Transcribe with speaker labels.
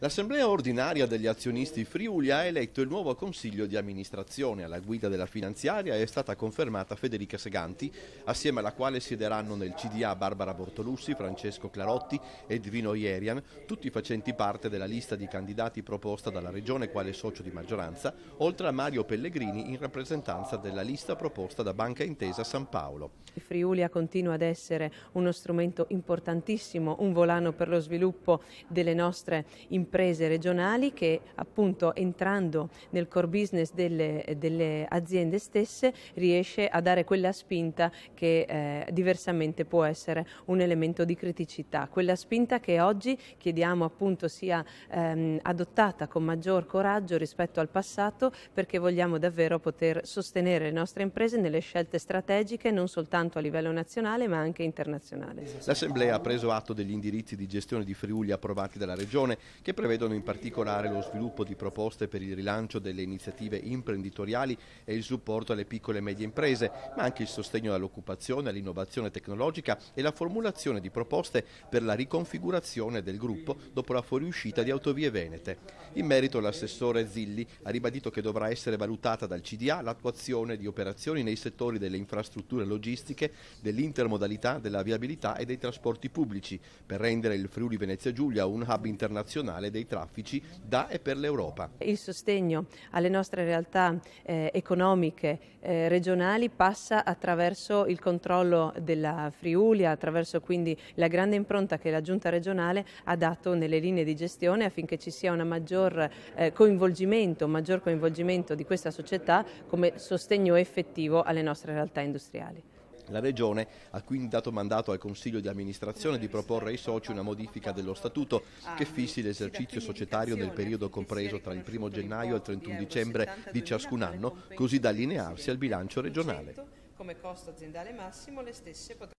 Speaker 1: L'assemblea ordinaria degli azionisti Friuli ha eletto il nuovo consiglio di amministrazione. Alla guida della finanziaria è stata confermata Federica Seganti, assieme alla quale siederanno nel CDA Barbara Bortolussi, Francesco Clarotti e Edvino Ierian, tutti facenti parte della lista di candidati proposta dalla Regione quale socio di maggioranza, oltre a Mario Pellegrini in rappresentanza della lista proposta da Banca Intesa San Paolo.
Speaker 2: Friuli continua ad essere uno strumento importantissimo, un volano per lo sviluppo delle nostre imprese imprese regionali che appunto entrando nel core business delle, delle aziende stesse riesce a dare quella spinta che eh, diversamente può essere un elemento di criticità, quella spinta che oggi chiediamo appunto sia ehm, adottata con maggior coraggio rispetto al passato perché vogliamo davvero poter sostenere le nostre imprese nelle scelte strategiche non soltanto a livello nazionale ma anche internazionale. L'Assemblea ha preso
Speaker 1: atto degli indirizzi di gestione di Friuli approvati dalla Regione che prevedono in particolare lo sviluppo di proposte per il rilancio delle iniziative imprenditoriali e il supporto alle piccole e medie imprese, ma anche il sostegno all'occupazione, all'innovazione tecnologica e la formulazione di proposte per la riconfigurazione del gruppo dopo la fuoriuscita di Autovie Venete. In merito l'assessore Zilli ha ribadito che dovrà essere valutata dal CDA l'attuazione di operazioni nei settori delle infrastrutture logistiche, dell'intermodalità, della viabilità e dei trasporti pubblici per rendere il Friuli Venezia Giulia un hub internazionale totale dei traffici da e per l'Europa.
Speaker 2: Il sostegno alle nostre realtà eh, economiche eh, regionali passa attraverso il controllo della Friulia, attraverso quindi la grande impronta che la Giunta regionale ha dato nelle linee di gestione affinché ci sia un maggior eh, coinvolgimento, un maggior coinvolgimento di questa società come sostegno effettivo alle nostre realtà industriali.
Speaker 1: La Regione ha quindi dato mandato al Consiglio di amministrazione di proporre ai soci una modifica dello statuto che fissi l'esercizio societario nel periodo compreso tra il 1 gennaio e il 31 dicembre di ciascun anno, così da allinearsi al bilancio
Speaker 2: regionale.